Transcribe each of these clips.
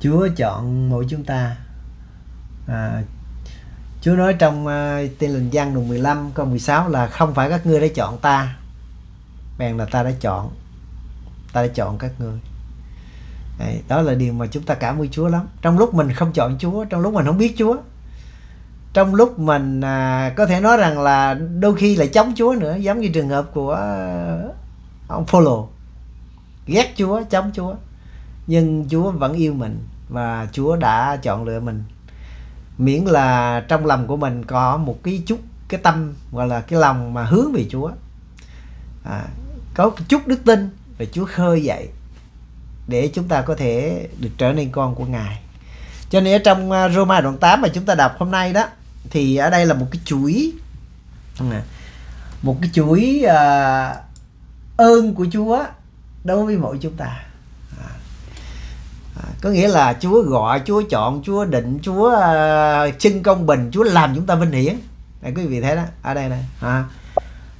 Chúa chọn mỗi chúng ta à, Chúa nói trong uh, Tin lành Giăng đoạn 15 câu 16 là không phải các ngươi đã chọn ta bèn là ta đã chọn ta đã chọn các ngươi đó là điều mà chúng ta cảm ơn Chúa lắm trong lúc mình không chọn Chúa trong lúc mình không biết Chúa trong lúc mình à, có thể nói rằng là đôi khi là chống Chúa nữa giống như trường hợp của à, ông Phaolô ghét Chúa chống Chúa nhưng Chúa vẫn yêu mình mà Chúa đã chọn lựa mình miễn là trong lòng của mình có một cái chút cái tâm gọi là cái lòng mà hướng về Chúa à, có chút đức tin và Chúa khơi dậy để chúng ta có thể được trở nên con của Ngài cho nên ở trong à, Roma đoạn 8 mà chúng ta đọc hôm nay đó thì ở đây là một cái chuỗi một cái chuỗi uh, ơn của Chúa đối với mỗi chúng ta À, có nghĩa là Chúa gọi Chúa chọn Chúa định Chúa trưng à, uh, công bình Chúa làm chúng ta vinh hiển này quý vị thấy đó ở đây này à,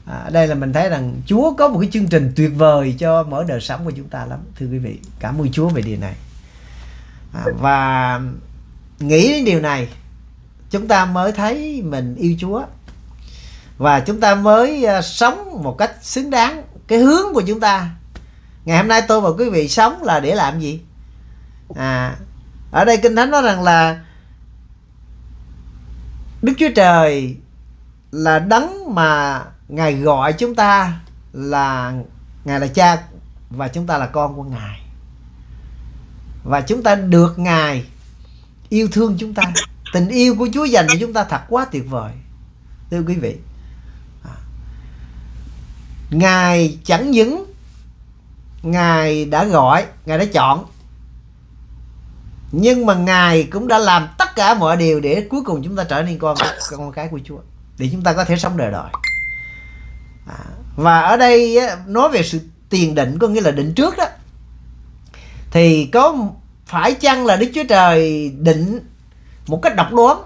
à, đây là mình thấy rằng Chúa có một cái chương trình tuyệt vời cho mở đời sống của chúng ta lắm thưa quý vị cảm ơn Chúa về điều này à, và nghĩ đến điều này chúng ta mới thấy mình yêu Chúa và chúng ta mới uh, sống một cách xứng đáng cái hướng của chúng ta ngày hôm nay tôi và quý vị sống là để làm gì à ở đây kinh thánh nói rằng là đức chúa trời là đấng mà ngài gọi chúng ta là ngài là cha và chúng ta là con của ngài và chúng ta được ngài yêu thương chúng ta tình yêu của chúa dành cho chúng ta thật quá tuyệt vời thưa quý vị à, ngài chẳng những ngài đã gọi ngài đã chọn nhưng mà ngài cũng đã làm tất cả mọi điều để cuối cùng chúng ta trở nên con con cái của Chúa để chúng ta có thể sống đời đời à, và ở đây nói về sự tiền định có nghĩa là định trước đó thì có phải chăng là Đức Chúa Trời định một cách độc đoán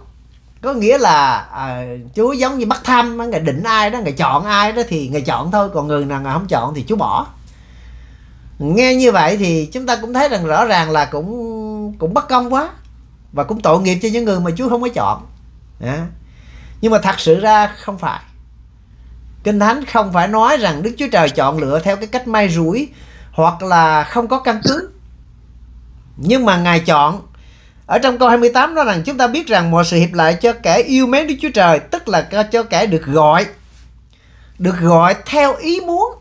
có nghĩa là à, Chúa giống như bắt thăm ngài định ai đó ngài chọn ai đó thì ngài chọn thôi còn người nào ngài không chọn thì Chúa bỏ nghe như vậy thì chúng ta cũng thấy rằng rõ ràng là cũng cũng bất công quá và cũng tội nghiệp cho những người mà Chúa không có chọn à. nhưng mà thật sự ra không phải kinh thánh không phải nói rằng Đức Chúa Trời chọn lựa theo cái cách may rủi hoặc là không có căn cứ nhưng mà Ngài chọn ở trong câu 28 nói rằng chúng ta biết rằng mọi sự hiệp lại cho kẻ yêu mến Đức Chúa Trời tức là cho kẻ được gọi được gọi theo ý muốn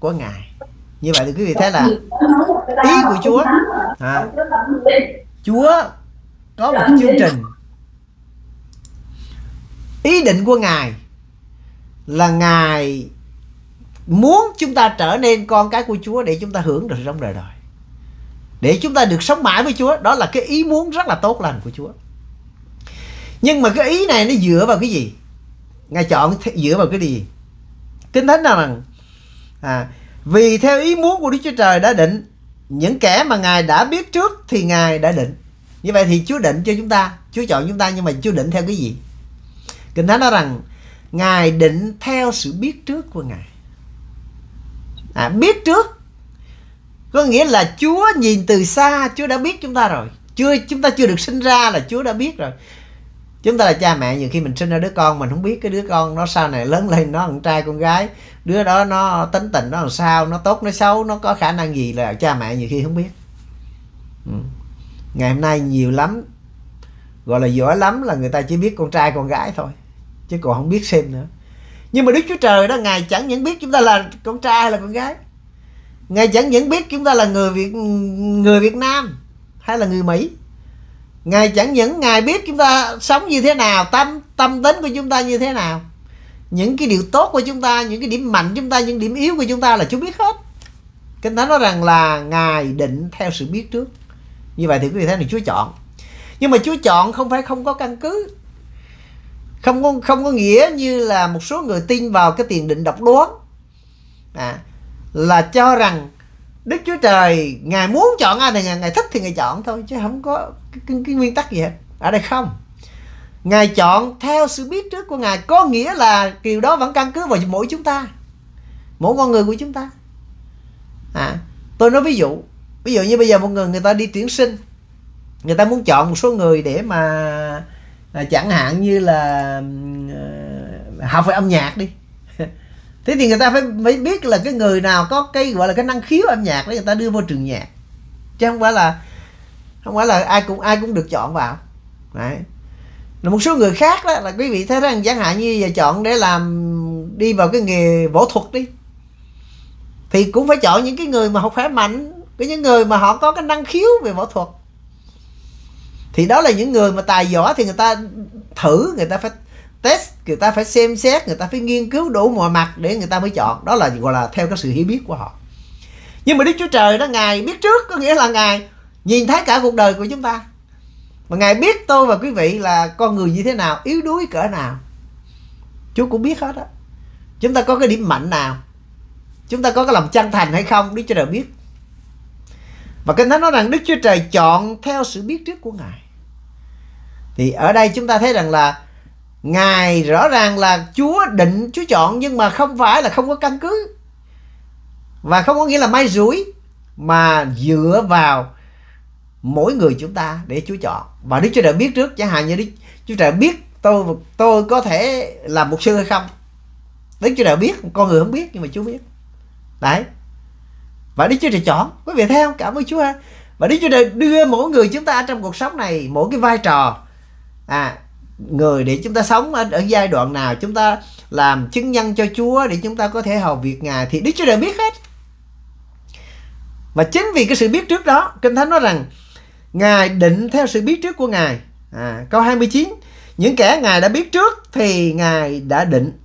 của Ngài như vậy thì quý vị thấy là ý của Chúa à, Chúa có một chương trình ý định của Ngài là Ngài muốn chúng ta trở nên con cái của Chúa để chúng ta hưởng được trong đời đời để chúng ta được sống mãi với Chúa đó là cái ý muốn rất là tốt lành của Chúa nhưng mà cái ý này nó dựa vào cái gì ngài chọn dựa vào cái gì kinh thánh nào rằng à, vì theo ý muốn của Đức Chúa Trời đã định những kẻ mà ngài đã biết trước thì ngài đã định như vậy thì chúa định cho chúng ta chúa chọn chúng ta nhưng mà chúa định theo cái gì kinh thánh nói rằng ngài định theo sự biết trước của ngài à, biết trước có nghĩa là chúa nhìn từ xa chúa đã biết chúng ta rồi chưa chúng ta chưa được sinh ra là chúa đã biết rồi chúng ta là cha mẹ nhiều khi mình sinh ra đứa con mình không biết cái đứa con nó sau này lớn lên nó con trai con gái đứa đó nó tính tình nó làm sao nó tốt nó xấu nó có khả năng gì là cha mẹ nhiều khi không biết ừ. ngày hôm nay nhiều lắm gọi là giỏi lắm là người ta chỉ biết con trai con gái thôi chứ còn không biết xem nữa nhưng mà đức chúa trời đó ngài chẳng những biết chúng ta là con trai hay là con gái ngài chẳng những biết chúng ta là người việt người việt nam hay là người mỹ Ngài chẳng những Ngài biết chúng ta sống như thế nào, tâm tâm tính của chúng ta như thế nào. Những cái điều tốt của chúng ta, những cái điểm mạnh chúng ta, những điểm yếu của chúng ta là Chúa biết hết. Kinh Thánh nói rằng là Ngài định theo sự biết trước. Như vậy thì quý vị thấy là Chúa chọn. Nhưng mà Chúa chọn không phải không có căn cứ. Không có, không có nghĩa như là một số người tin vào cái tiền định độc đoán. À, là cho rằng Đức Chúa Trời Ngài muốn chọn ai thì Ngài, Ngài thích thì Ngài chọn thôi chứ không có cái, cái, cái nguyên tắc gì hết. Ở đây không. Ngài chọn theo sự biết trước của Ngài có nghĩa là điều đó vẫn căn cứ vào mỗi chúng ta. Mỗi con người của chúng ta. À, tôi nói ví dụ, ví dụ như bây giờ một người người ta đi tuyển sinh người ta muốn chọn một số người để mà à, chẳng hạn như là à, học về âm nhạc đi thế thì người ta phải phải biết là cái người nào có cái gọi là cái năng khiếu âm nhạc đấy người ta đưa vô trường nhạc chứ không phải là không phải là ai cũng ai cũng được chọn vào đấy là một số người khác đó là quý vị thấy rằng chẳng hạn như giờ chọn để làm đi vào cái nghề võ thuật đi thì cũng phải chọn những cái người mà học khỏe mạnh với những người mà họ có cái năng khiếu về võ thuật thì đó là những người mà tài giỏi thì người ta thử người ta phải test người ta phải xem xét người ta phải nghiên cứu đủ mọi mặt để người ta mới chọn đó là gọi là theo cái sự hiểu biết của họ nhưng mà đức chúa trời đó ngài biết trước có nghĩa là ngài nhìn thấy cả cuộc đời của chúng ta mà ngài biết tôi và quý vị là con người như thế nào yếu đuối cỡ nào chúa cũng biết hết á chúng ta có cái điểm mạnh nào chúng ta có cái lòng chân thành hay không đức chúa trời biết và kinh thánh nói rằng đức chúa trời chọn theo sự biết trước của ngài thì ở đây chúng ta thấy rằng là Ngài rõ ràng là Chúa định Chúa chọn nhưng mà không phải là không có căn cứ và không có nghĩa là may rủi mà dựa vào mỗi người chúng ta để Chúa chọn và Đức Chúa Trời biết trước chẳng hạn như Đức Chúa Trời biết tôi tôi có thể làm mục sư hay không Đức Chúa Trời biết con người không biết nhưng mà Chúa biết đấy và Đức Chúa Trời chọn quý vị thấy không cảm ơn Chúa và Đức Chúa Trời đưa mỗi người chúng ta trong cuộc sống này mỗi cái vai trò à người để chúng ta sống ở, ở giai đoạn nào chúng ta làm chứng nhân cho Chúa để chúng ta có thể hầu việc Ngài thì Đức Chúa Trời biết hết và chính vì cái sự biết trước đó Kinh Thánh nói rằng Ngài định theo sự biết trước của Ngài à, câu 29 những kẻ Ngài đã biết trước thì Ngài đã định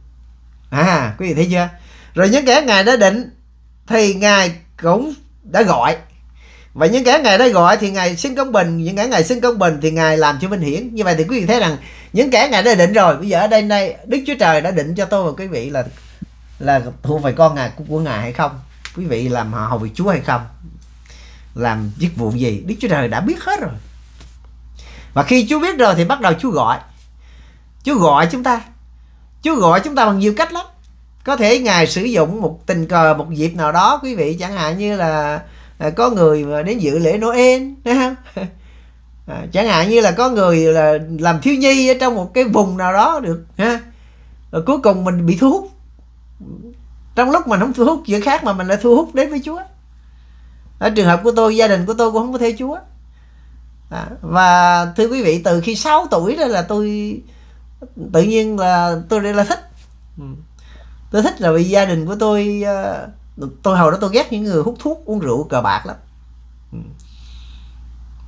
à quý vị thấy chưa rồi những kẻ Ngài đã định thì Ngài cũng đã gọi và những kẻ Ngài đã gọi thì Ngài xin công bình những kẻ Ngài xin công bình thì Ngài làm cho vinh hiển như vậy thì quý vị thấy rằng những kẻ ngài đã định rồi bây giờ ở đây này đức chúa trời đã định cho tôi và quý vị là là thuộc về con ngài của ngài hay không quý vị làm họ hầu việc chúa hay không làm chức vụ gì đức chúa trời đã biết hết rồi và khi chúa biết rồi thì bắt đầu chúa gọi chúa gọi chúng ta chúa gọi chúng ta bằng nhiều cách lắm có thể ngài sử dụng một tình cờ một dịp nào đó quý vị chẳng hạn như là à, có người đến dự lễ Noel à, chẳng hạn như là có người là làm thiếu nhi ở trong một cái vùng nào đó được ha rồi cuối cùng mình bị thu hút trong lúc mình không thu hút giữa khác mà mình lại thu hút đến với Chúa ở trường hợp của tôi gia đình của tôi cũng không có theo Chúa à, và thưa quý vị từ khi 6 tuổi đó là tôi tự nhiên là tôi đây là thích ừ. tôi thích là vì gia đình của tôi ờ, tôi hồi đó tôi ghét những người hút thuốc uống rượu cờ bạc lắm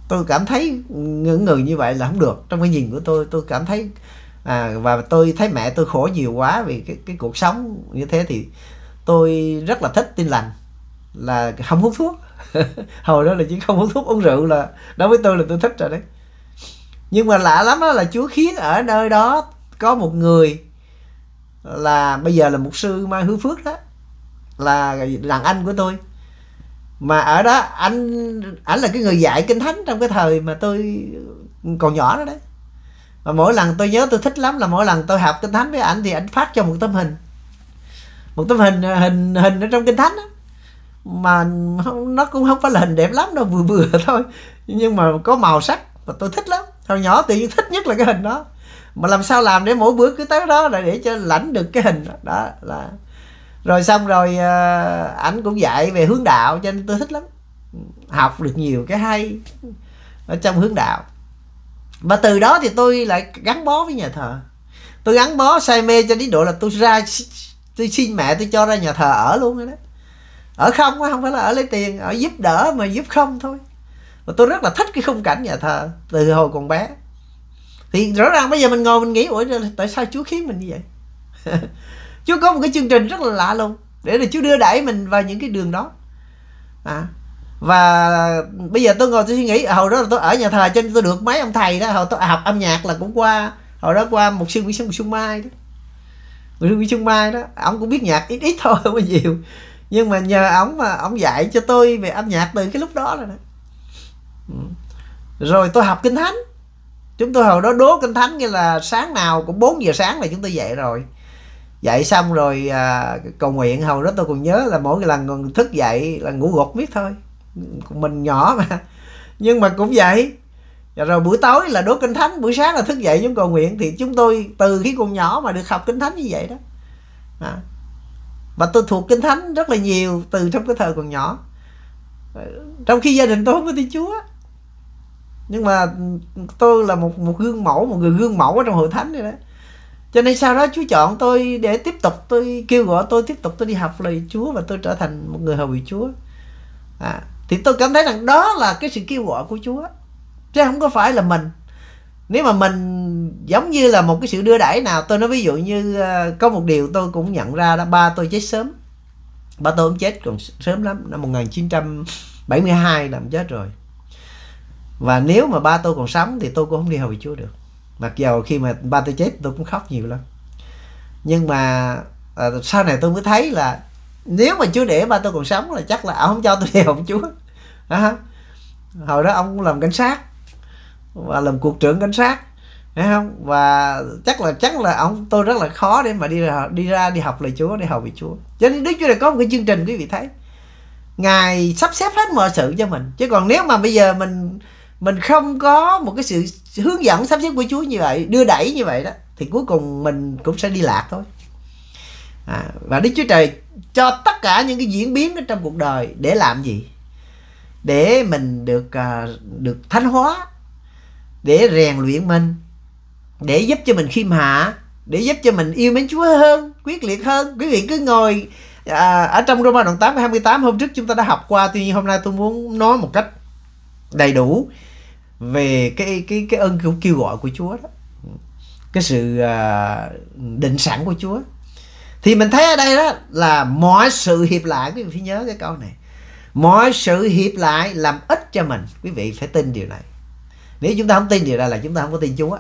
tôi cảm thấy những người như vậy là không được trong cái nhìn của tôi tôi cảm thấy à, và tôi thấy mẹ tôi khổ nhiều quá vì cái, cái cuộc sống như thế thì tôi rất là thích tin lành là không hút thuốc hồi đó là chỉ không hút thuốc uống rượu là đối với tôi là tôi thích rồi đấy nhưng mà lạ lắm đó là chúa khiến ở nơi đó có một người là bây giờ là mục sư mai hứa phước đó là đàn anh của tôi mà ở đó anh ảnh là cái người dạy kinh thánh trong cái thời mà tôi còn nhỏ đó đấy mà mỗi lần tôi nhớ tôi thích lắm là mỗi lần tôi học kinh thánh với ảnh thì ảnh phát cho một tấm hình một tấm hình hình hình ở trong kinh thánh đó. mà nó cũng không phải là hình đẹp lắm đâu vừa vừa thôi nhưng mà có màu sắc và tôi thích lắm hồi nhỏ tự nhiên thích nhất là cái hình đó mà làm sao làm để mỗi bữa cứ tới đó là để cho lãnh được cái hình đó, đó là rồi xong rồi ờ, ảnh cũng dạy về hướng đạo cho nên tôi thích lắm học được nhiều cái hay ở trong hướng đạo và từ đó thì tôi lại gắn bó với nhà thờ tôi gắn bó say mê cho đến độ là tôi ra tôi xin mẹ tôi cho ra nhà thờ ở luôn rồi đó ở không không phải là ở lấy tiền ở giúp đỡ mà giúp không thôi và tôi rất là thích cái khung cảnh nhà thờ từ hồi còn bé thì rõ ràng bây giờ mình ngồi mình nghĩ ủa tại sao chúa khiến mình như vậy Chúa có một cái chương trình rất là lạ luôn để là Chúa đưa đẩy mình vào những cái đường đó à và bây giờ tôi ngồi tôi suy nghĩ à, hồi đó là tôi ở nhà thờ trên tôi được mấy ông thầy đó hồi tôi học âm nhạc là cũng qua hồi đó qua một sư Nguyễn Xuân Mai đó Nguyễn Xuân Mai đó ông cũng biết nhạc ít ít thôi không có nhiều nhưng mà nhờ ông mà ông dạy cho tôi về âm nhạc từ cái lúc đó rồi đó. Ừ. rồi tôi học kinh thánh chúng tôi hồi đó đố kinh thánh như là sáng nào cũng 4 giờ sáng là chúng tôi dậy rồi dậy xong rồi à, cầu nguyện hầu đó tôi còn nhớ là mỗi lần thức dậy là ngủ gục biết thôi mình nhỏ mà nhưng mà cũng vậy rồi buổi tối là đốt kinh thánh buổi sáng là thức dậy chúng cầu nguyện thì chúng tôi từ khi còn nhỏ mà được học kinh thánh như vậy đó à. và tôi thuộc kinh thánh rất là nhiều từ trong cái thời còn nhỏ trong khi gia đình tôi không có tin chúa nhưng mà tôi là một một gương mẫu một người gương mẫu ở trong hội thánh này đấy cho nên sau đó Chúa chọn tôi để tiếp tục tôi kêu gọi tôi tiếp tục tôi đi học lời Chúa và tôi trở thành một người hầu vị Chúa à, thì tôi cảm thấy rằng đó là cái sự kêu gọi của Chúa chứ không có phải là mình nếu mà mình giống như là một cái sự đưa đẩy nào tôi nói ví dụ như ờ, có một điều tôi cũng nhận ra là ba tôi chết sớm ba tôi cũng chết còn sớm lắm năm 1972 làm chết rồi và nếu mà ba tôi còn sống thì tôi cũng không đi hầu Chúa được mặc dù khi mà ba tôi chết tôi cũng khóc nhiều lắm nhưng mà à, sau này tôi mới thấy là nếu mà chúa để ba tôi còn sống là chắc là ông không cho tôi đi hồng chúa à, hồi đó ông làm cảnh sát và làm cục trưởng cảnh sát phải không và chắc là chắc là ông tôi rất là khó để mà đi ra đi ra đi học lời Chúa để học về Chúa cho nên Đức Chúa này có một cái chương trình quý vị thấy ngài sắp xếp hết mọi sự cho mình chứ còn nếu mà bây giờ mình mình không có một cái sự hướng dẫn sắp xếp của Chúa như vậy đưa đẩy như vậy đó thì cuối cùng mình cũng sẽ đi lạc thôi à, và Đức Chúa Trời cho tất cả những cái diễn biến trong cuộc đời để làm gì để mình được uh, được thánh hóa để rèn luyện mình để giúp cho mình khiêm hạ để giúp cho mình yêu mến Chúa hơn quyết liệt hơn quý vị cứ ngồi à, ở trong Roma đoạn 8 28 hôm trước chúng ta đã học qua tuy nhiên hôm nay tôi muốn nói một cách đầy đủ về cái cái cái ơn cứu kêu gọi của Chúa đó cái sự à, định sẵn của Chúa thì mình thấy ở đây đó là mọi sự hiệp lại quý vị phải nhớ cái câu này mọi sự hiệp lại làm ích cho mình quý vị phải tin điều này nếu chúng ta không tin điều này là chúng ta không có tin Chúa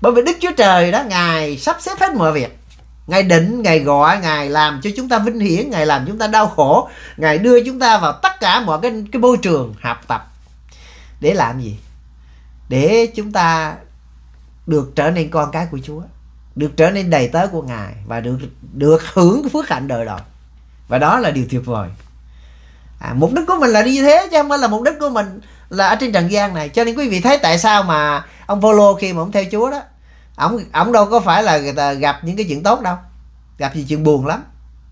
bởi vì Đức Chúa Trời đó ngài sắp xếp hết mọi việc Ngài định, Ngài gọi, Ngài làm cho chúng ta vinh hiển, Ngài làm chúng ta đau khổ, Ngài đưa chúng ta vào tất cả mọi cái cái môi trường học tập để làm gì để chúng ta được trở nên con cái của Chúa được trở nên đầy tớ của Ngài và được được hưởng cái phước hạnh đời đời và đó là điều tuyệt vời à, mục đích của mình là như thế chứ không phải là mục đích của mình là ở trên trần gian này cho nên quý vị thấy tại sao mà ông Phaolô khi mà ông theo Chúa đó ông ông đâu có phải là gặp những cái chuyện tốt đâu gặp gì chuyện buồn lắm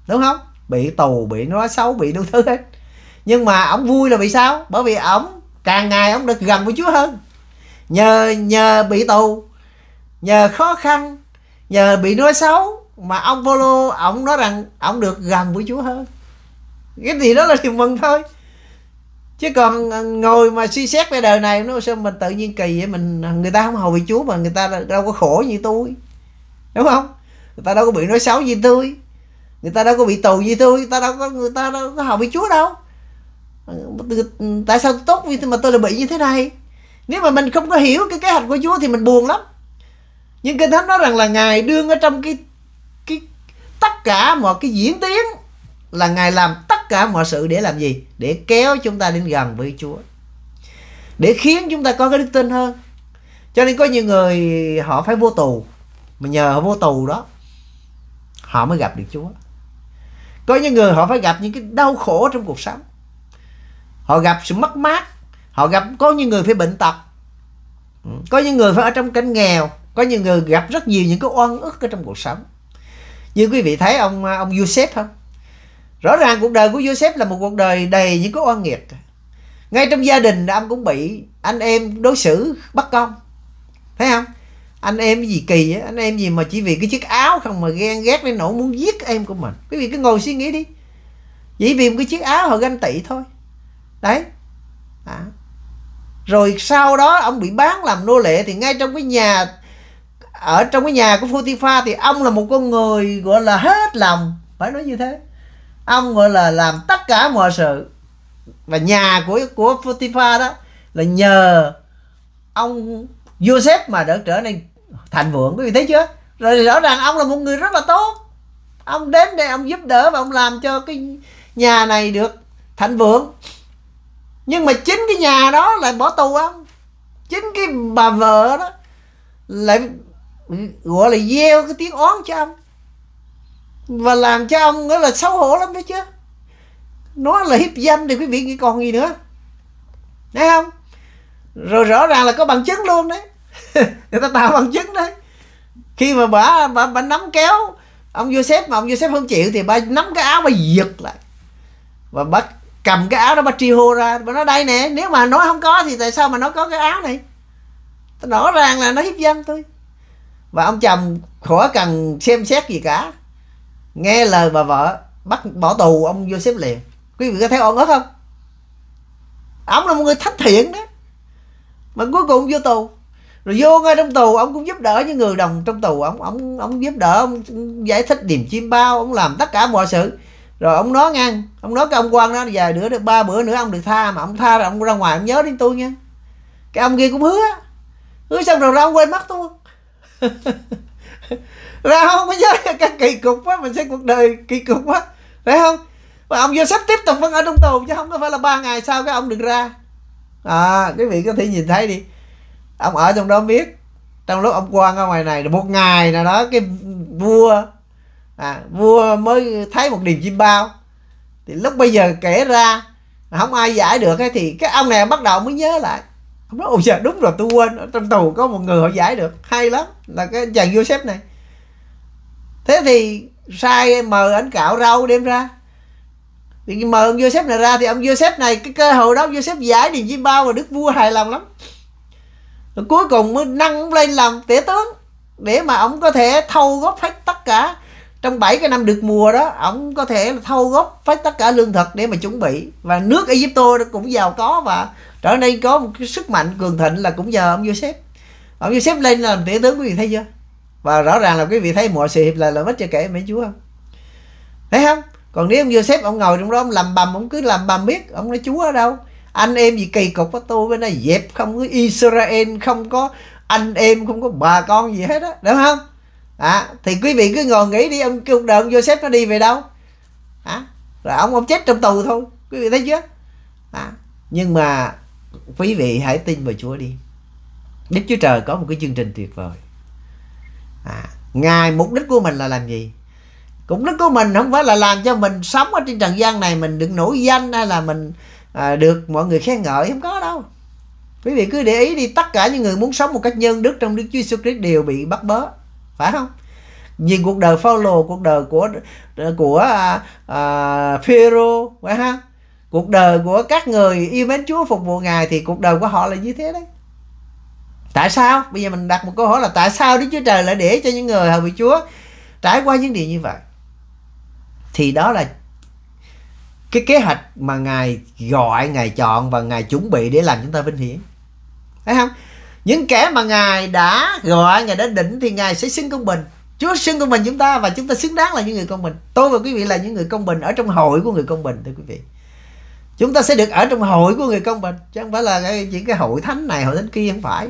đúng không bị tù bị nói xấu bị đủ thứ hết nhưng mà ông vui là vì sao bởi vì ông càng ngày ông được gần với Chúa hơn nhờ nhờ bị tù nhờ khó khăn nhờ bị nói xấu mà ông Polo ông nói rằng ông được gần với Chúa hơn cái gì đó là điều mừng thôi chứ còn ngồi mà suy xét về đời này nó sao mình tự nhiên kỳ vậy mình người ta không hầu vị Chúa mà người ta đâu có khổ như tôi đúng không người ta đâu có bị nói xấu như tôi người ta đâu có bị tù như tôi người ta đâu có người ta đâu có hầu vị Chúa đâu tại sao tốt mà tôi lại bị như thế này nếu mà mình không có hiểu cái kế hoạch của Chúa thì mình buồn lắm nhưng kinh thánh nói rằng là ngài đương ở trong cái cái tất cả mọi cái diễn tiến là ngài làm tất cả mọi sự để làm gì để kéo chúng ta đến gần với Chúa để khiến chúng ta có cái đức tin hơn cho nên có nhiều người họ phải vô tù mà nhờ họ vô tù đó họ mới gặp được Chúa có những người họ phải gặp những cái đau khổ trong cuộc sống họ gặp sự mất mát họ gặp có những người phải bệnh tật có những người phải ở trong cảnh nghèo có những người gặp rất nhiều những cái oan ức ở trong cuộc sống như quý vị thấy ông ông Joseph không rõ ràng cuộc đời của Joseph là một cuộc đời đầy những cái oan nghiệt ngay trong gia đình ông cũng bị anh em đối xử bất công thấy không anh em gì kỳ á anh em gì mà chỉ vì cái chiếc áo không mà ghen ghét đến nỗi muốn giết em của mình quý vị cứ ngồi suy nghĩ đi chỉ vì một cái chiếc áo họ ganh tị thôi đấy à. rồi sau đó ông bị bán làm nô lệ thì ngay trong cái nhà ở trong cái nhà của Potiphar thì ông là một con người gọi là hết lòng phải nói như thế ông gọi là làm tất cả mọi sự và nhà của của Potiphar đó là nhờ ông Joseph mà đã trở nên thành vượng quý vị thấy chưa rồi rõ ràng ông là một người rất là tốt ông đến đây ông giúp đỡ và ông làm cho cái nhà này được thịnh vượng nhưng mà chính cái nhà đó lại bỏ tù không chính cái bà vợ đó lại gọi là gieo cái tiếng oán cho ông và làm cho ông đó là xấu hổ lắm đấy chứ nó là hiếp dâm thì quý vị nghĩ còn gì nữa thấy không rồi rõ ràng là có bằng chứng luôn đấy người ta tạo bằng chứng đấy khi mà bà bà, bà nắm kéo ông vua xếp mà ông vua xếp không chịu thì bà nắm cái áo bà giật lại và bắt cầm cái áo đó bà tri hô ra bà nói đây nè nếu mà nói không có thì tại sao mà nó có cái áo này tôi rõ ràng là nó hiếp dâm tôi và ông chồng khỏi cần xem xét gì cả nghe lời bà vợ bắt bỏ tù ông vô xếp liền quý vị có thấy oan ức không ông là một người thánh thiện đó mà cuối cùng vô tù rồi vô ngay trong tù ông cũng giúp đỡ những người đồng trong tù ông ông ông giúp đỡ ông giải thích điểm chim bao ông làm tất cả mọi sự rồi ông nói ngang ông nói cái ông quan đó vài nữa được ba bữa nữa ông được tha mà ông tha rồi ông ra ngoài ông nhớ đến tôi nha cái ông kia cũng hứa hứa xong rồi ra ông quên mất tôi ra không có nhớ cái kỳ cục quá mình sẽ cuộc đời kỳ cục quá phải không và ông vô sắp tiếp tục vẫn ở trong tù chứ không có phải là ba ngày sau cái ông được ra à quý vị có thể nhìn thấy đi ông ở trong đó biết trong lúc ông quan ở ngoài này một ngày nào đó cái vua à, mua mới thấy một niềm chim bao thì lúc bây giờ kể ra không ai giải được thì cái ông này bắt đầu mới nhớ lại ông nói ôi trời đúng rồi tôi quên ở trong tù có một người họ giải được hay lắm là cái chàng Joseph này thế thì sai mờ anh cạo râu đem ra thì mời ông Joseph này ra thì ông Joseph này cái cơ hội đó ông Joseph giải điền chim bao và đức vua hài lòng lắm rồi cuối cùng mới nâng lên làm tể tướng để mà ông có thể thâu góp hết tất cả trong 7 cái năm được mùa đó ông có thể là thâu góp phát tất cả lương thực để mà chuẩn bị và nước Ai Egypto cũng giàu có và trở nên có một cái sức mạnh cường thịnh là cũng nhờ ông Joseph ông Joseph lên làm tể tướng quý vị thấy chưa và rõ ràng là quý vị thấy mọi sự hiệp là là mất cho kể mấy chúa không thấy không còn nếu ông Joseph ông ngồi trong đó ông làm bầm ông cứ làm bầm biết ông nói chúa ở đâu anh em gì kỳ cục của tôi bên đây dẹp không có Israel không có anh em không có bà con gì hết á đúng không à, thì quý vị cứ ngồi nghĩ đi ông cuộc đời ông Joseph nó đi về đâu à, rồi ông ông chết trong tù thôi quý vị thấy chưa à, nhưng mà quý vị hãy tin vào Chúa đi Đức Chúa Trời có một cái chương trình tuyệt vời à, Ngài mục đích của mình là làm gì Mục đích của mình không phải là làm cho mình sống ở trên trần gian này Mình được nổi danh hay là mình à, được mọi người khen ngợi Không có đâu Quý vị cứ để ý đi Tất cả những người muốn sống một cách nhân đức trong Đức Chúa Jesus Christ đều bị bắt bớ phải không nhìn cuộc đời Phaolô cuộc đời của của à, à, Phêrô phải không cuộc đời của các người yêu mến Chúa phục vụ ngài thì cuộc đời của họ là như thế đấy tại sao bây giờ mình đặt một câu hỏi là tại sao Đức Chúa Trời lại để cho những người hầu bị Chúa trải qua những điều như vậy thì đó là cái kế hoạch mà ngài gọi ngài chọn và ngài chuẩn bị để làm chúng ta vinh hiển thấy không những kẻ mà ngài đã gọi ngài đã định thì ngài sẽ xưng công bình Chúa xưng công bình chúng ta và chúng ta xứng đáng là những người công bình tôi và quý vị là những người công bình ở trong hội của người công bình thưa quý vị chúng ta sẽ được ở trong hội của người công bình chứ không phải là cái, cái hội thánh này hội thánh kia không phải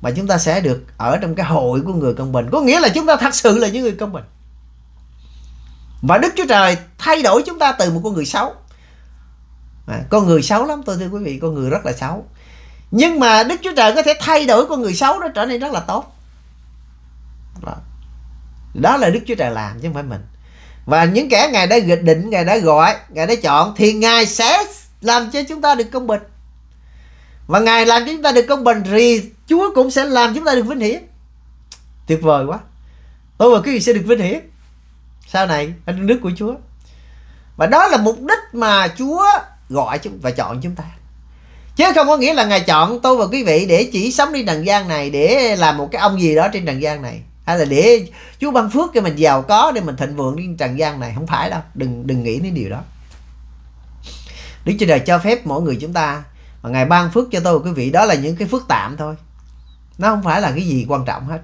mà chúng ta sẽ được ở trong cái hội của người công bình có nghĩa là chúng ta thật sự là những người công bình và đức chúa trời thay đổi chúng ta từ một con người xấu à, con người xấu lắm tôi thưa quý vị con người rất là xấu nhưng mà đức chúa trời có thể thay đổi con người xấu đó trở nên rất là tốt đó, là đức chúa trời làm chứ không phải mình và những kẻ ngài đã gịch định ngài đã gọi ngài đã chọn thì ngài sẽ làm cho chúng ta được công bình và ngài làm cho chúng ta được công bình thì chúa cũng sẽ làm chúng ta được vinh hiển tuyệt vời quá tôi và quý vị sẽ được vinh hiển sau này anh nước của chúa và đó là mục đích mà chúa gọi chúng và chọn chúng ta chứ không có nghĩa là ngài chọn tôi và quý vị để chỉ sống đi trần gian này để làm một cái ông gì đó trên trần gian này hay là để chú ban phước cho mình giàu có để mình thịnh vượng trên trần gian này không phải đâu đừng đừng nghĩ đến điều đó đức chúa trời cho phép mỗi người chúng ta mà ngài ban phước cho tôi và quý vị đó là những cái phước tạm thôi nó không phải là cái gì quan trọng hết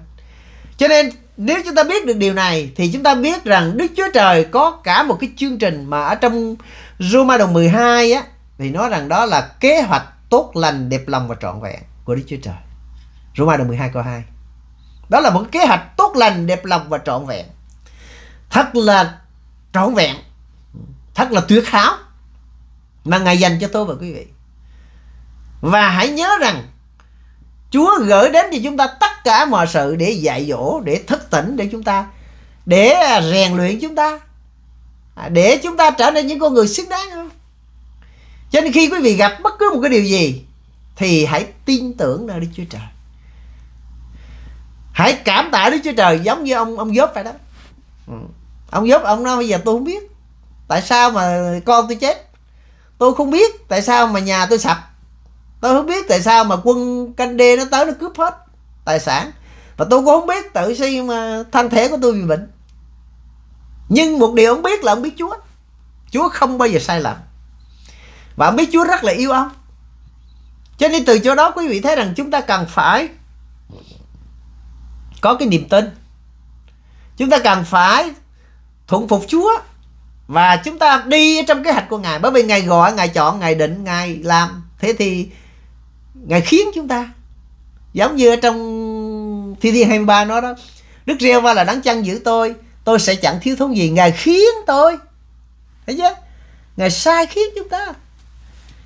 cho nên nếu chúng ta biết được điều này thì chúng ta biết rằng Đức Chúa Trời có cả một cái chương trình mà ở trong Roma đồng 12 á thì nói rằng đó là kế hoạch tốt lành, đẹp lòng và trọn vẹn của Đức Chúa Trời. Roma đoạn 12 câu 2. Đó là một kế hoạch tốt lành, đẹp lòng và trọn vẹn. Thật là trọn vẹn. Thật là tuyệt hảo mà Ngài dành cho tôi và quý vị. Và hãy nhớ rằng Chúa gửi đến cho chúng ta tất cả mọi sự để dạy dỗ, để thức tỉnh để chúng ta, để rèn luyện chúng ta, để chúng ta trở nên những con người xứng đáng hơn cho nên khi quý vị gặp bất cứ một cái điều gì thì hãy tin tưởng nơi Đức Chúa Trời hãy cảm tạ Đức Chúa Trời giống như ông ông Dốt phải đó ừ. ông Dốt ông nói bây giờ tôi không biết tại sao mà con tôi chết tôi không biết tại sao mà nhà tôi sập tôi không biết tại sao mà quân canh đê nó tới nó cướp hết tài sản và tôi cũng không biết tự si mà thân thể của tôi bị bệnh nhưng một điều ông biết là ông biết Chúa Chúa không bao giờ sai lầm và ông biết Chúa rất là yêu ông cho nên từ chỗ đó quý vị thấy rằng chúng ta cần phải có cái niềm tin chúng ta cần phải thuận phục Chúa và chúng ta đi trong kế hoạch của Ngài bởi vì Ngài gọi Ngài chọn Ngài định Ngài làm thế thì Ngài khiến chúng ta giống như ở trong thi thiên 23 nói đó Đức Rêu Va là đắng chăn giữ tôi tôi sẽ chẳng thiếu thốn gì Ngài khiến tôi thấy chứ Ngài sai khiến chúng ta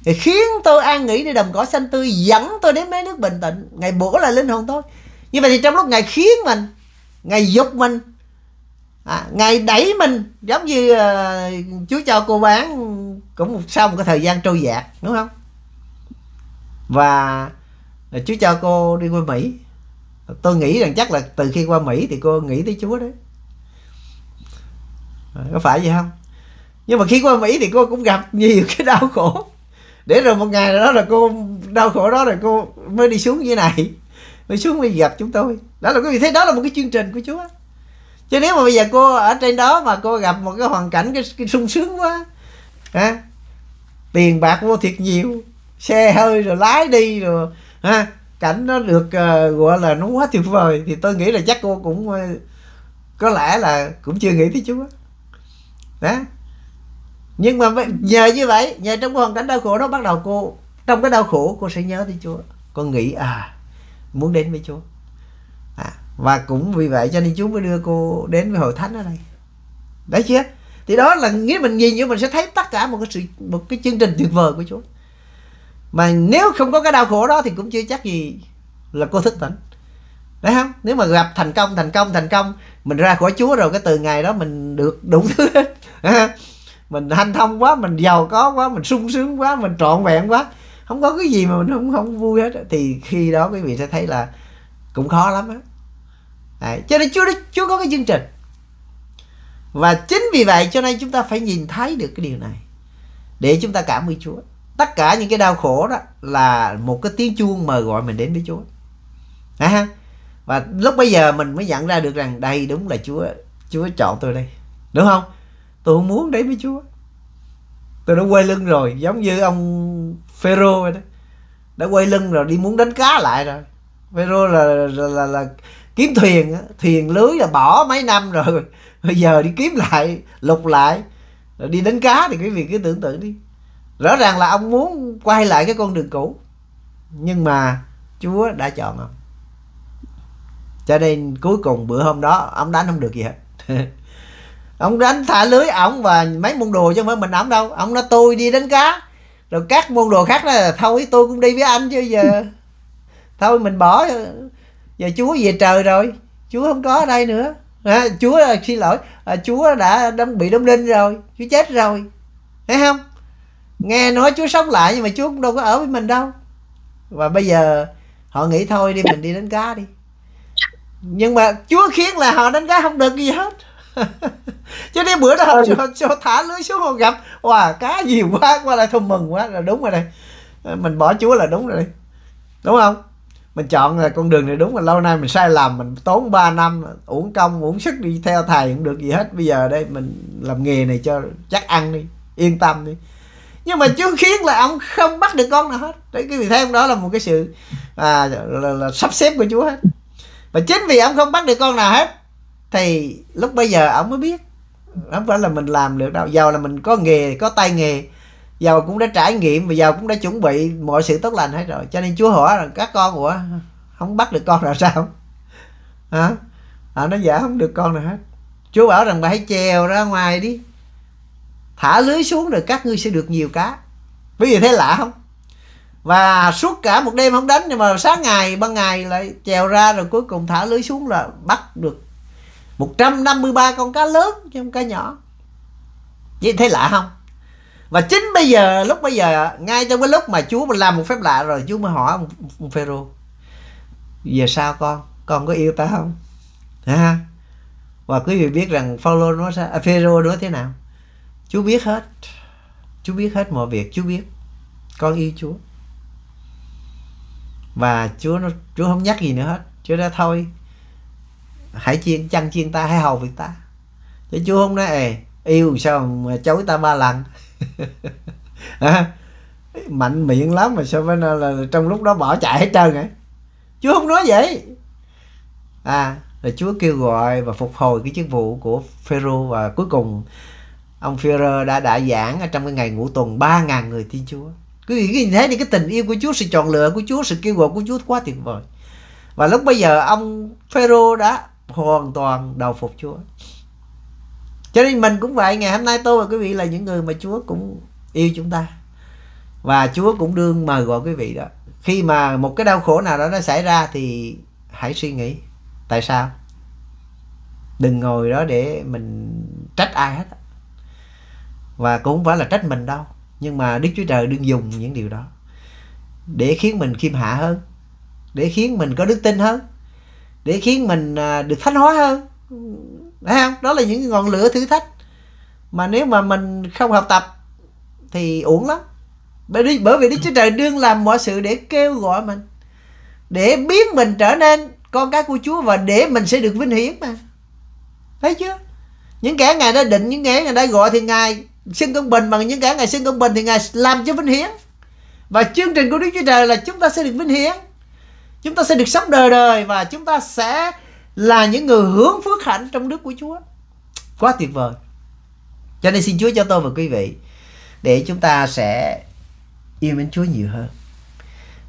thì khiến tôi an nghỉ đi đồng cỏ xanh tươi dẫn tôi đến mấy nước bình tĩnh ngày bổ là linh hồn tôi như vậy thì trong lúc ngày khiến mình ngày dục mình à, ngày đẩy mình giống như uh, ờ, chú cho cô bán cũng một, sau một cái thời gian trôi dạt đúng không và ờ, chú cho cô đi qua mỹ tôi nghĩ rằng chắc là từ khi qua mỹ thì cô nghĩ tới chúa đấy ờ, có phải vậy không nhưng mà khi qua mỹ thì cô cũng gặp nhiều cái đau khổ để rồi một ngày đó là cô đau khổ đó là cô mới đi xuống như này mới xuống mới gặp chúng tôi đó là quý vị thấy đó là một cái chương trình của Chúa chứ nếu mà bây giờ cô ở trên đó mà cô gặp một cái hoàn cảnh cái, cái sung sướng quá ha tiền bạc vô thiệt nhiều xe hơi rồi lái đi rồi ha cảnh nó được uh, gọi là nó quá tuyệt vời thì tôi nghĩ là chắc cô cũng uh, có lẽ là cũng chưa nghĩ tới Chúa đó nhưng mà nhờ như vậy nhờ trong cái hoàn cảnh đau khổ đó bắt đầu cô trong cái đau khổ cô sẽ nhớ tới Chúa cô nghĩ à muốn đến với Chúa à, và cũng vì vậy cho nên Chúa mới đưa cô đến với hội thánh ở đây đấy chưa thì đó là nghĩa mình nhìn như mình sẽ thấy tất cả một cái sự một cái chương trình tuyệt vời của Chúa mà nếu không có cái đau khổ đó thì cũng chưa chắc gì là cô thức tỉnh đấy không nếu mà gặp thành công thành công thành công mình ra khỏi Chúa rồi cái từ ngày đó mình được đủ thứ hết à, mình hanh thông quá mình giàu có quá mình sung sướng quá mình trọn vẹn quá không có cái gì mà mình không không vui hết thì khi đó quý vị sẽ thấy là cũng khó lắm á Đấy. cho nên Chúa đó, Chúa có cái chương trình và chính vì vậy cho nên chúng ta phải nhìn thấy được cái điều này để chúng ta cảm ơn Chúa tất cả những cái đau khổ đó là một cái tiếng chuông mời gọi mình đến với Chúa à, và lúc bây giờ mình mới nhận ra được rằng đây đúng là Chúa Chúa chọn tôi đây đúng không tôi không muốn đấy với chúa tôi đã quay lưng rồi giống như ông phêrô vậy đó đã quay lưng rồi đi muốn đánh cá lại rồi phêrô là, là là là kiếm thuyền thuyền lưới là bỏ mấy năm rồi bây giờ đi kiếm lại lục lại rồi đi đánh cá thì quý vị cứ tưởng tượng đi rõ ràng là ông muốn quay lại cái con đường cũ nhưng mà chúa đã chọn ông cho nên cuối cùng bữa hôm đó ông đánh không được gì hết ông đánh thả lưới ổng và mấy môn đồ chứ không phải mình ổng đâu ông nói tôi đi đánh cá rồi các môn đồ khác là thôi tôi cũng đi với anh chứ giờ thôi mình bỏ giờ chúa về trời rồi chúa không có ở đây nữa à, chúa à, xin lỗi à, chúa đã đâm, bị đóng đinh rồi chúa chết rồi thấy không nghe nói chúa sống lại nhưng mà chúa cũng đâu có ở với mình đâu và bây giờ họ nghĩ thôi đi mình đi đánh cá đi nhưng mà chúa khiến là họ đánh cá không được gì hết cho đi bữa nào ừ. cho, cho thả lưới xuống họ gặp wow cá nhiều quá qua lại thông mừng quá là đúng rồi đây ờ, mình bỏ chúa là đúng rồi đây đúng không mình chọn là ờ, con đường này đúng là lâu nay mình sai lầm mình tốn 3 năm uổng công uổng sức đi theo thầy cũng được gì hết bây giờ đây mình làm nghề này cho chắc ăn đi yên tâm đi nhưng mà chú khiến là ông không bắt được con nào hết đấy cái vì thế đó là một cái sự à, là, là, là sắp xếp của chúa hết và chính vì ông không bắt được con nào hết thì lúc bây giờ ông mới biết không phải là mình làm được đâu giàu là mình có nghề có tay nghề giàu cũng đã trải nghiệm và giàu cũng đã chuẩn bị mọi sự tốt lành hết rồi cho nên chúa hỏi rằng các con của không bắt được con là sao hả à, nó giả không được con nào hết chúa bảo rằng bà hãy trèo ra ngoài đi thả lưới xuống rồi các ngươi sẽ được nhiều cá Bây giờ thấy lạ không và suốt cả một đêm không đánh nhưng mà sáng ngày ban ngày lại trèo ra rồi cuối cùng thả lưới xuống là bắt được 153 con cá lớn chứ không cá nhỏ vậy thấy lạ không và chính bây giờ lúc bây giờ ngay trong cái lúc mà Chúa mình làm một phép lạ rồi Chúa mới hỏi ông, ông Phêrô giờ sao con con có yêu ta không ha và quý vị biết rằng Phaolô nói sao à, Phêrô nói thế nào Chúa biết hết Chúa biết hết mọi việc Chúa biết con yêu Chúa và Chúa nó Chúa không nhắc gì nữa hết Chúa đã thôi hãy chiên chăn chiên ta hãy hầu việc ta chứ chúa không nói yêu sao mà chối ta ba lần à, mạnh miệng lắm mà sao với là, trong lúc đó bỏ chạy hết trơn ấy chúa không nói vậy à là chúa kêu gọi và phục hồi cái chức vụ của phêrô và cuối cùng ông Führer đã đã giảng ở trong cái ngày ngủ tuần ba ngàn người tin Chúa. cứ vị nhìn thấy thì cái tình yêu của Chúa, sự chọn lựa của Chúa, sự kêu gọi của Chúa quá tuyệt vời. Và lúc bây giờ ông Phêrô đã hoàn toàn đầu phục Chúa cho nên mình cũng vậy ngày hôm nay tôi và quý vị là những người mà Chúa cũng yêu chúng ta và Chúa cũng đương mời gọi quý vị đó khi mà một cái đau khổ nào đó nó xảy ra thì hãy suy nghĩ tại sao đừng ngồi đó để mình trách ai hết và cũng không phải là trách mình đâu nhưng mà Đức Chúa Trời đừng dùng những điều đó để khiến mình khiêm hạ hơn để khiến mình có đức tin hơn để khiến mình à, được thánh hóa hơn Đấy không đó là những ngọn lửa thử thách mà nếu mà mình không học tập thì uổng lắm bởi vì Đức Chúa Trời đương làm mọi sự để kêu gọi mình để biến mình trở nên con cái của Chúa và để mình sẽ được vinh hiển mà thấy chưa những kẻ ngài đã định những kẻ ngài đã gọi thì ngài xưng công bình bằng những kẻ ngài xưng công bình thì ngài làm cho vinh hiển và chương trình của Đức Chúa Trời là chúng ta sẽ được vinh hiển chúng ta sẽ được sống đời đời và chúng ta sẽ là những người hướng phước hạnh trong nước của Chúa quá tuyệt vời cho nên xin Chúa cho tôi và quý vị để chúng ta sẽ yêu mến Chúa nhiều hơn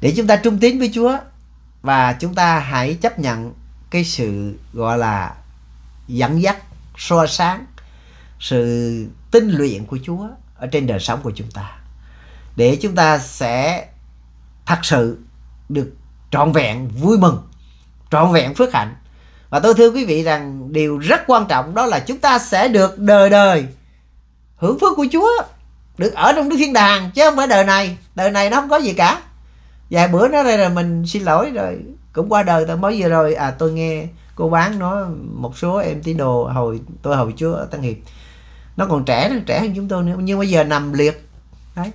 để chúng ta trung tín với Chúa và chúng ta hãy chấp nhận cái sự gọi là dẫn dắt soi sáng sự tinh luyện của Chúa ở trên đời sống của chúng ta để chúng ta sẽ thật sự được trọn vẹn vui mừng trọn vẹn phước hạnh và tôi thưa quý vị rằng điều rất quan trọng đó là chúng ta sẽ được đời đời hưởng phước của Chúa được ở trong đức thiên đàng chứ không phải đời này đời này nó không có gì cả vài bữa nó đây là mình xin lỗi rồi cũng qua đời tao mới vừa rồi à tôi nghe cô bán nói một số em tín đồ hồi tôi hồi chúa ở tăng hiệp nó còn trẻ nó trẻ hơn chúng tôi nữa nhưng bây giờ nằm liệt đấy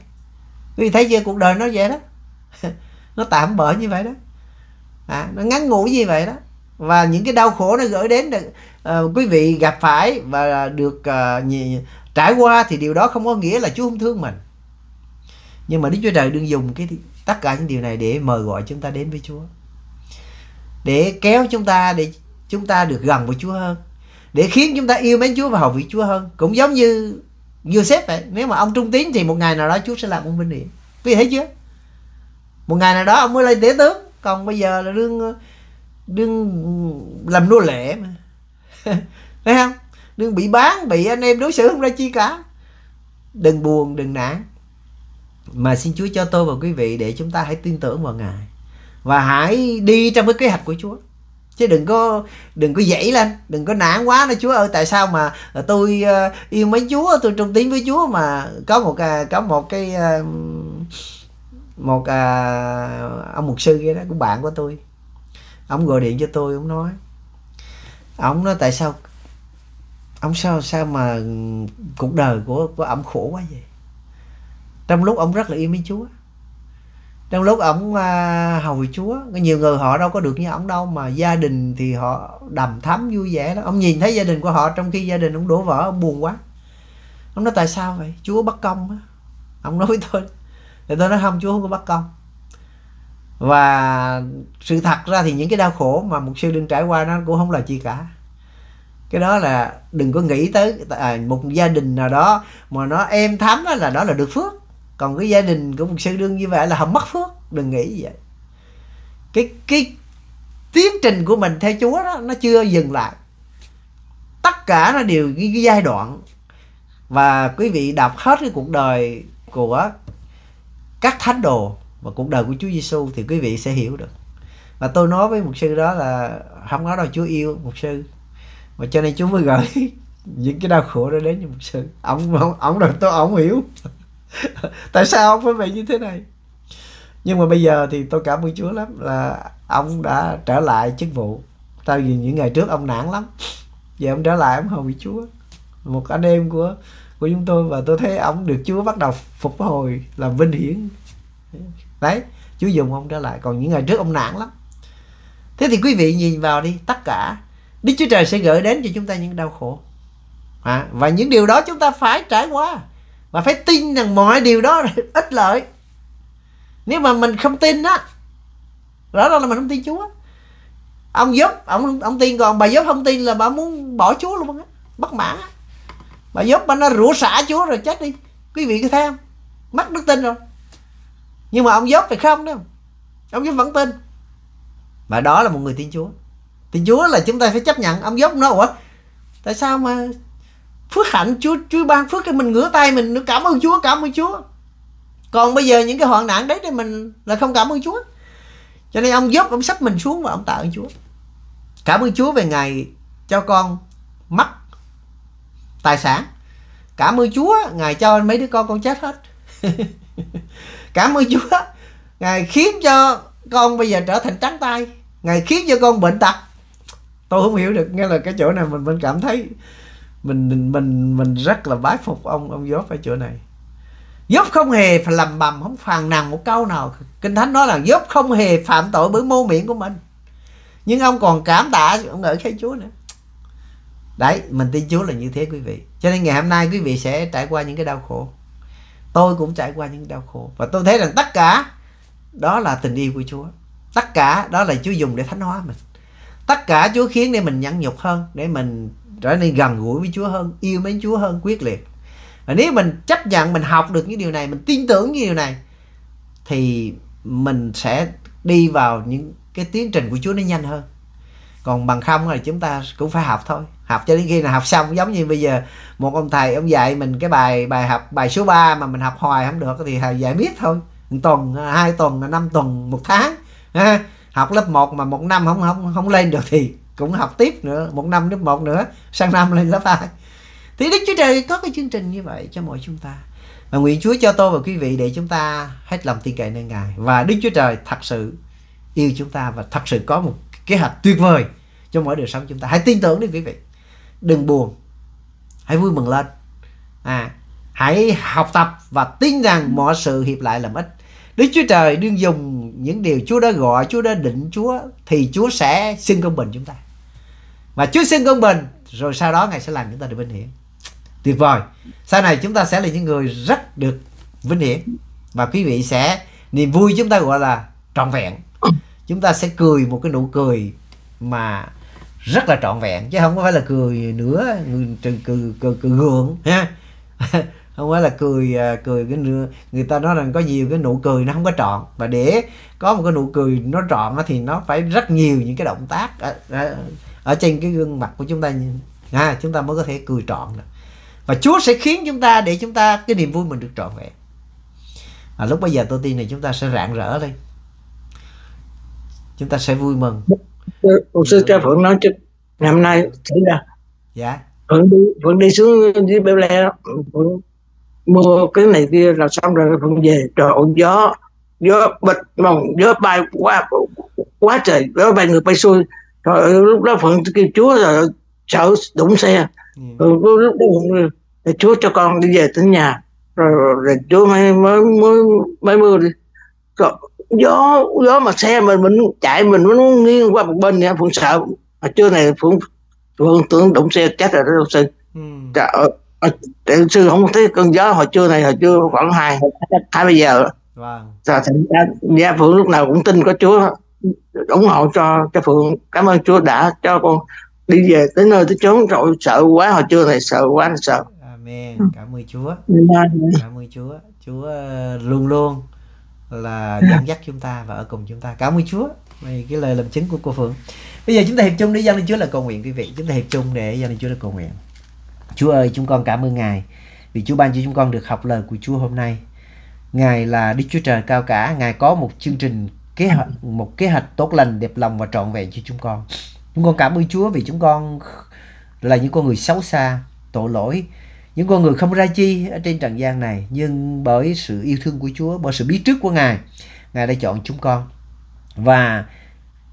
quý vị thấy chưa cuộc đời nó vậy đó nó tạm bỡ như vậy đó à, nó ngắn ngủi như vậy đó và những cái đau khổ nó gửi đến được, uh, ờ, quý vị gặp phải và được uh, nhì, trải qua thì điều đó không có nghĩa là Chúa không thương mình nhưng mà Đức Chúa Trời đương dùng cái tất cả những điều này để mời gọi chúng ta đến với Chúa để kéo chúng ta để chúng ta được gần với Chúa hơn để khiến chúng ta yêu mến Chúa và hầu vị Chúa hơn cũng giống như Joseph vậy nếu mà ông trung tín thì một ngày nào đó Chúa sẽ làm ông vinh hiển quý vị thấy chưa một ngày nào đó ông mới lên tế tướng còn bây giờ là đương đương làm nô lệ mà thấy không đương bị bán bị anh em đối xử không ra chi cả đừng buồn đừng nản mà xin Chúa cho tôi và quý vị để chúng ta hãy tin tưởng vào Ngài và hãy đi trong cái kế hoạch của Chúa chứ đừng có đừng có dãy lên đừng có nản quá nữa Chúa ơi tại sao mà tôi ờ, yêu mấy Chúa tôi trung tín với Chúa mà có một ờ, có một cái ờ, một à, ông mục sư kia đó cũng bạn của tôi ông gọi điện cho tôi ông nói ông nói tại sao ông sao sao mà cuộc đời của của ông khổ quá vậy trong lúc ông rất là yêu mến chúa trong lúc ông à, hầu chúa nhiều người họ đâu có được như ông đâu mà gia đình thì họ đầm thắm vui vẻ đó, ông nhìn thấy gia đình của họ trong khi gia đình ông đổ vỡ ông buồn quá ông nói tại sao vậy chúa bất công á ông nói với tôi thì tôi nói không chúa không có bắt công và sự thật ra thì những cái đau khổ mà mục sư đừng trải qua nó cũng không là chi cả cái đó là đừng có nghĩ tới à, một gia đình nào đó mà nó êm thắm đó là đó là được phước còn cái gia đình của một sư đương như vậy là không mất phước đừng nghĩ vậy cái cái tiến trình của mình theo chúa đó nó chưa dừng lại tất cả nó đều cái, cái giai đoạn và quý vị đọc hết cái cuộc đời của các thánh đồ và cuộc đời của Chúa Giêsu thì quý vị sẽ hiểu được và tôi nói với mục sư đó là không nói đâu Chúa yêu mục sư mà cho nên Chúa mới gửi những cái đau khổ đó đến cho mục sư ông ông ông đâu tôi ông hiểu tại sao ông phải vậy như thế này nhưng mà bây giờ thì tôi cảm ơn Chúa lắm là ông đã trở lại chức vụ tại vì những ngày trước ông nản lắm giờ ông trở lại ông hầu với Chúa một anh em của của chúng tôi và tôi thấy ông được Chúa bắt đầu phục hồi là vinh hiển đấy Chúa dùng ông trở lại còn những ngày trước ông nản lắm thế thì quý vị nhìn vào đi tất cả Đức Chúa Trời sẽ gửi đến cho chúng ta những đau khổ à, và những điều đó chúng ta phải trải qua và phải tin rằng mọi điều đó ích lợi nếu mà mình không tin á rõ ràng là mình không tin Chúa ông giúp ông ông tin còn bà giúp không tin là bà muốn bỏ Chúa luôn á bất mãn á bà dốt bà nó rủa xả chúa rồi chết đi quý vị cứ theo mất đức tin rồi nhưng mà ông dốt thì không đâu ông dốt vẫn tin và đó là một người tin chúa tin chúa là chúng ta phải chấp nhận ông dốt nó ủa tại sao mà phước hạnh chúa chúa ban phước cho mình ngửa tay mình nữa cảm ơn chúa cảm ơn chúa còn bây giờ những cái hoạn nạn đấy thì mình là không cảm ơn chúa cho nên ông dốt ông sắp mình xuống và ông tạ ơn chúa cảm ơn chúa về ngày cho con tài sản cảm ơn chúa ngài cho mấy đứa con con chết hết cảm ơn chúa ngài khiến cho con bây giờ trở thành trắng tay ngài khiến cho con bệnh tật tôi không hiểu được nghe là cái chỗ này mình mình cảm thấy mình mình mình mình rất là bái phục ông ông Dốt ở chỗ này Dốt không hề phải lầm bầm không phàn nàn một câu nào kinh thánh nói là Dốt không hề phạm tội bởi mô miệng của mình nhưng ông còn cảm tạ ông ngợi khen Chúa nữa đấy mình tin chúa là như thế quý vị cho nên ngày hôm nay quý vị sẽ trải qua những cái đau khổ tôi cũng trải qua những đau khổ và tôi thấy rằng tất cả đó là tình yêu của chúa tất cả đó là chúa dùng để thánh hóa mình tất cả chúa khiến để mình nhẫn nhục hơn để mình trở nên gần gũi với chúa hơn yêu mến chúa hơn quyết liệt và nếu mình chấp nhận mình học được những điều này mình tin tưởng những điều này thì mình sẽ đi vào những cái tiến trình của chúa nó nhanh hơn còn bằng không thì chúng ta cũng phải học thôi học cho đến khi nào học xong giống như bây giờ một ông thầy ông dạy mình cái bài bài học bài số 3 mà mình học hoài không được thì thầy dạy biết thôi một tuần hai tuần năm tuần một tháng học lớp 1 mà một năm không không không lên được thì cũng học tiếp nữa một năm lớp một nữa sang năm lên lớp 2 thì Đức Chúa Trời có cái chương trình như vậy cho mọi chúng ta và nguyện Chúa cho tôi và quý vị để chúng ta hết lòng tin cậy nơi Ngài và Đức Chúa Trời thật sự yêu chúng ta và thật sự có một kế hoạch tuyệt vời cho mỗi đời sống chúng ta hãy tin tưởng đi quý vị đừng buồn hãy vui mừng lên à hãy học tập và tin rằng mọi sự hiệp lại làm ích đức chúa trời đương dùng những điều chúa đã gọi chúa đã định chúa thì chúa sẽ xưng công bình chúng ta và chúa xưng công bình rồi sau đó ngài sẽ làm chúng ta được vinh hiển tuyệt vời sau này chúng ta sẽ là những người rất được vinh hiển và quý vị sẽ niềm vui chúng ta gọi là trọn vẹn chúng ta sẽ cười một cái nụ cười mà rất là trọn vẹn chứ không phải là cười nữa cười cười, cười, cười gượng ha không phải là cười à, cười cái người ta nói rằng có nhiều cái nụ cười nó không có trọn và để có một cái nụ cười nó trọn thì nó phải rất nhiều những cái động tác ở, ở, ở trên cái gương mặt của chúng ta à, chúng ta mới có thể cười trọn được và Chúa sẽ khiến chúng ta để chúng ta cái niềm vui mình được trọn vẹn và lúc bây giờ tôi tin này chúng ta sẽ rạng rỡ lên chúng ta sẽ vui mừng Ông sư dạ. Ca Phượng nói chứ ngày hôm nay xảy ra. Dạ. Phượng đi, Phượng đi xuống dưới bê le Phượng mua cái này kia là xong rồi Phượng về trời ơi, gió gió bịch mồng gió bay quá quá trời gió bay người bay xuôi rồi lúc đó Phượng kêu chúa rồi chở đụng xe Phượng dạ. ừ, lúc đó chúa cho con đi về tới nhà rồi, rồi, rồi chúa mới mới mới mới mưa đi gió gió mà xe mình mình chạy mình muốn nghiêng qua một bên nha phượng sợ mà trưa này phượng phượng tưởng đụng xe chết rồi đó đâu sư ừ. Trời, Trời, ờ, sư không thấy cơn gió hồi trưa này hồi trưa khoảng hai hai bây giờ wow. Dạ, gia phượng lúc nào cũng tin có chúa ủng hộ cho cho phượng cảm ơn chúa đã cho con đi về tới nơi tới chốn rồi sợ quá hồi trưa này sợ quá sợ amen ừ. cảm ơn chúa amen. cảm ơn chúa chúa ờ, luôn luôn là dẫn dắt chúng ta và ở cùng chúng ta cảm ơn Chúa vì cái lời làm chứng của cô Phượng bây giờ chúng ta hiệp chung để dân lên Chúa là cầu nguyện quý vị chúng ta hiệp chung để dân lên Chúa là cầu nguyện Chúa ơi chúng con cảm ơn Ngài vì Chúa ban cho chúng con được học lời của Chúa hôm nay Ngài là Đức Chúa Trời cao cả Ngài có một chương trình kế hoạch một kế hoạch tốt lành đẹp lòng và trọn vẹn cho chúng con chúng con cảm ơn Chúa vì chúng con là những con người xấu xa tội lỗi những con người không ra chi ở trên trần gian này nhưng bởi sự yêu thương của Chúa bởi sự biết trước của Ngài Ngài đã chọn chúng con và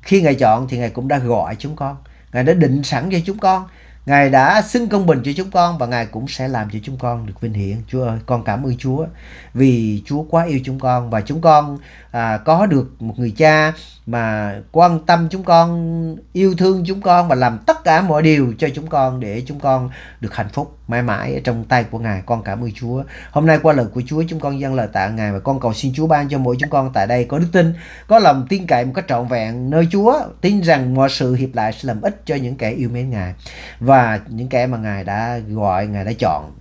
khi Ngài chọn thì Ngài cũng đã gọi chúng con Ngài đã định sẵn cho chúng con Ngài đã xưng công bình cho chúng con và Ngài cũng sẽ làm cho chúng con được vinh hiển. Chúa ơi, con cảm ơn Chúa vì Chúa quá yêu chúng con và chúng con à, có được một người cha mà quan tâm chúng con, yêu thương chúng con và làm tất cả mọi điều cho chúng con để chúng con được hạnh phúc mãi mãi ở trong tay của Ngài. Con cảm ơn Chúa. Hôm nay qua lời của Chúa chúng con dâng lời tạ Ngài và con cầu xin Chúa ban cho mỗi chúng con tại đây có đức tin, có lòng tin cậy một cách trọn vẹn nơi Chúa, tin rằng mọi sự hiệp lại sẽ làm ích cho những kẻ yêu mến Ngài. Và những kẻ mà Ngài đã gọi, Ngài đã chọn.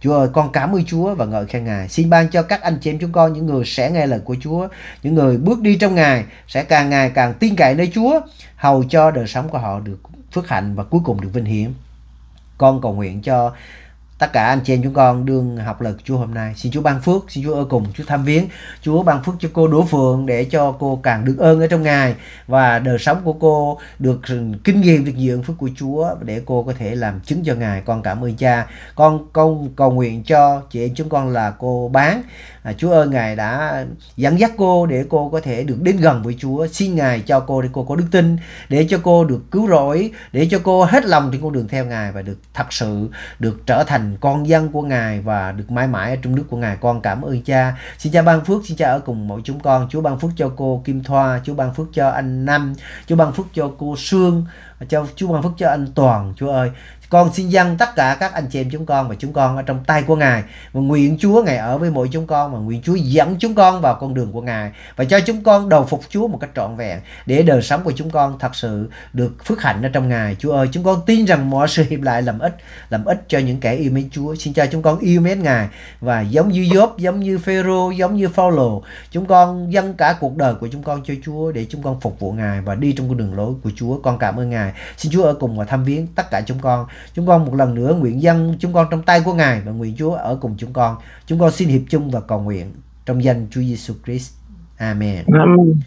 Chúa ơi, con cảm ơn Chúa và ngợi khen Ngài. Xin ban cho các anh chị em chúng con, những người sẽ nghe lời của Chúa, những người bước đi trong Ngài, sẽ càng ngày càng tin cậy nơi Chúa, hầu cho đời sống của họ được phước hạnh và cuối cùng được vinh hiển. Con cầu nguyện cho tất cả anh chị em chúng con đương học lực Chúa hôm nay. Xin Chúa ban phước, xin Chúa ở cùng, Chúa thăm viếng, Chúa ban phước cho cô Đỗ Phượng để cho cô càng được ơn ở trong Ngài và đời sống của cô được kinh nghiệm được nhiều ơn phước của Chúa để cô có thể làm chứng cho Ngài. Con cảm ơn Cha. Con con cầu nguyện cho chị em chúng con là cô bán à, Chúa ơi Ngài đã dẫn dắt cô để cô có thể được đến gần với Chúa xin Ngài cho cô để cô có đức tin để cho cô được cứu rỗi để cho cô hết lòng trên con đường theo Ngài và được thật sự được trở thành con dân của Ngài và được mãi mãi ở trong đức của Ngài. Con cảm ơn cha. Xin cha ban phước, xin cha ở cùng mỗi chúng con. Chúa ban phước cho cô Kim Thoa, Chúa ban phước cho anh Năm, Chúa ban phước cho cô Sương, cho Chúa ban phước cho anh Toàn. Chúa ơi, con xin dâng tất cả các anh chị em chúng con và chúng con ở trong tay của Ngài. Và nguyện Chúa Ngài ở với mỗi chúng con và nguyện Chúa dẫn chúng con vào con đường của Ngài và cho chúng con đầu phục Chúa một cách trọn vẹn để đời sống của chúng con thật sự được phước hạnh ở trong Ngài. Chúa ơi, chúng con tin rằng mọi sự hiệp lại làm ích, làm ích cho những kẻ yêu mến Chúa. Xin cho chúng con yêu mến Ngài và giống như Job, giống như Phêrô, giống như Phaolô, chúng con dâng cả cuộc đời của chúng con cho Chúa để chúng con phục vụ Ngài và đi trong con đường lối của Chúa. Con cảm ơn Ngài. Xin Chúa ở cùng và thăm viếng tất cả chúng con Chúng con một lần nữa nguyện dân chúng con trong tay của Ngài và nguyện Chúa ở cùng chúng con. Chúng con xin hiệp chung và cầu nguyện trong danh Chúa Giêsu Christ. Amen. Amen.